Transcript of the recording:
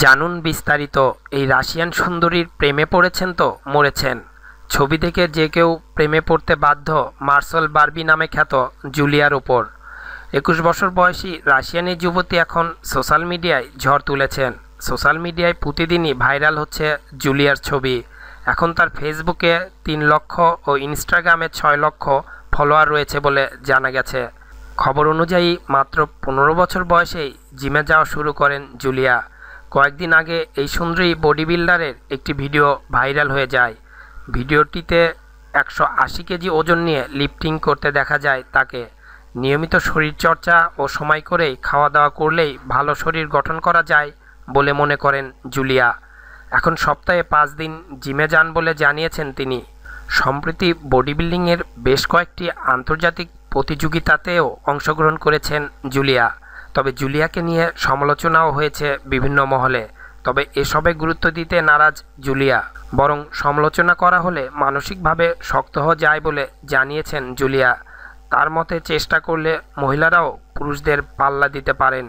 জানুন বিস্তারিত এই রাশিয়ান সুন্দরীর প্রেমে পড়েছেন তো মরেছেন ছবি থেকে যে কেউ প্রেমে পড়তে বাধ্য মার্সেল বার্বি নামে খ্যাত জুলিয়ার ওপর একুশ বছর বয়সী রাশিয়ান এই যুবতী এখন সোশ্যাল মিডিয়ায় ঝড় তুলেছেন সোশ্যাল মিডিয়ায় প্রতিদিনই ভাইরাল হচ্ছে জুলিয়ার ছবি এখন তার ফেসবুকে তিন লক্ষ ও ইনস্টাগ্রামে ছয় লক্ষ ফলোয়ার রয়েছে বলে জানা গেছে খবর অনুযায়ী মাত্র পনেরো বছর বয়সেই জিমে যাওয়া শুরু করেন জুলিয়া কয়েকদিন আগে এই সুন্দরী বডি বিল্ডারের একটি ভিডিও ভাইরাল হয়ে যায় ভিডিওটিতে একশো আশি কেজি ওজন নিয়ে লিফটিং করতে দেখা যায় তাকে নিয়মিত শরীরচর্চা ও সময় করেই খাওয়া দাওয়া করলেই ভালো শরীর গঠন করা যায় বলে মনে করেন জুলিয়া এখন সপ্তাহে পাঁচ দিন জিমে যান বলে জানিয়েছেন তিনি সম্প্রতি বডি বিল্ডিংয়ের বেশ কয়েকটি আন্তর্জাতিক প্রতিযোগিতাতেও অংশগ্রহণ করেছেন জুলিয়া তবে জুলিয়াকে নিয়ে সমালোচনাও হয়েছে বিভিন্ন মহলে তবে এসবে গুরুত্ব দিতে নারাজ জুলিয়া বরং সমালোচনা করা হলে মানসিকভাবে শক্ত হওয়া যায় বলে জানিয়েছেন জুলিয়া তার মতে চেষ্টা করলে মহিলারাও পুরুষদের পাল্লা দিতে পারেন